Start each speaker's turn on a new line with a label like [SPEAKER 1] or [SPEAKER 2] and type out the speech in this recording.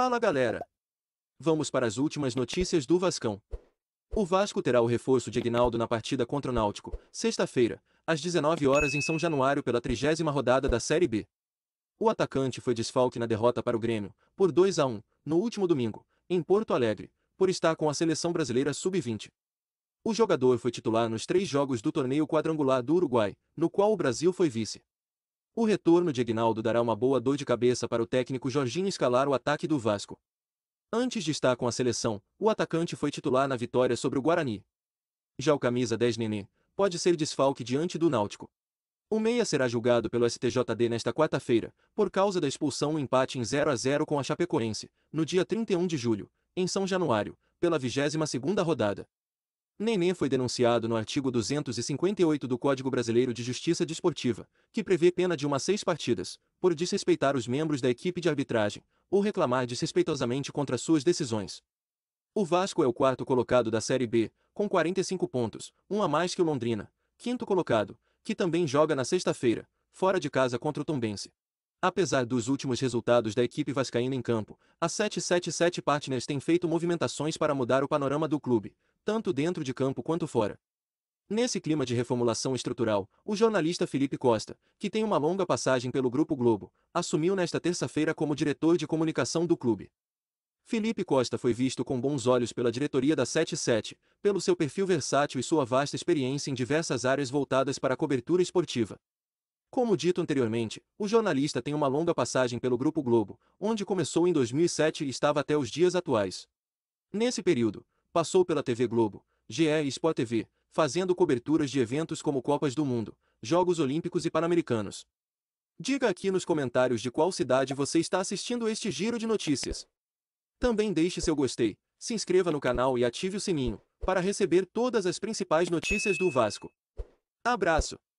[SPEAKER 1] Fala galera! Vamos para as últimas notícias do Vascão. O Vasco terá o reforço de Aguinaldo na partida contra o Náutico, sexta-feira, às 19 horas em São Januário pela trigésima rodada da Série B. O atacante foi desfalque na derrota para o Grêmio, por 2 a 1, no último domingo, em Porto Alegre, por estar com a seleção brasileira sub-20. O jogador foi titular nos três jogos do torneio quadrangular do Uruguai, no qual o Brasil foi vice. O retorno de Aguinaldo dará uma boa dor de cabeça para o técnico Jorginho escalar o ataque do Vasco. Antes de estar com a seleção, o atacante foi titular na vitória sobre o Guarani. Já o camisa 10 Nenê pode ser desfalque diante do Náutico. O meia será julgado pelo STJD nesta quarta-feira, por causa da expulsão um empate em 0 a 0 com a Chapecoense, no dia 31 de julho, em São Januário, pela 22ª rodada. Nenê foi denunciado no artigo 258 do Código Brasileiro de Justiça Desportiva, que prevê pena de uma seis partidas, por desrespeitar os membros da equipe de arbitragem, ou reclamar desrespeitosamente contra suas decisões. O Vasco é o quarto colocado da Série B, com 45 pontos, um a mais que o Londrina, quinto colocado, que também joga na sexta-feira, fora de casa contra o Tombense. Apesar dos últimos resultados da equipe vascaína em campo, a 777 Partners tem feito movimentações para mudar o panorama do clube, tanto dentro de campo quanto fora. Nesse clima de reformulação estrutural, o jornalista Felipe Costa, que tem uma longa passagem pelo Grupo Globo, assumiu nesta terça-feira como diretor de comunicação do clube. Felipe Costa foi visto com bons olhos pela diretoria da 77, pelo seu perfil versátil e sua vasta experiência em diversas áreas voltadas para a cobertura esportiva. Como dito anteriormente, o jornalista tem uma longa passagem pelo Grupo Globo, onde começou em 2007 e estava até os dias atuais. Nesse período, passou pela TV Globo, GE e Sport TV, fazendo coberturas de eventos como Copas do Mundo, Jogos Olímpicos e Pan-Americanos. Diga aqui nos comentários de qual cidade você está assistindo este giro de notícias. Também deixe seu gostei, se inscreva no canal e ative o sininho, para receber todas as principais notícias do Vasco. Abraço!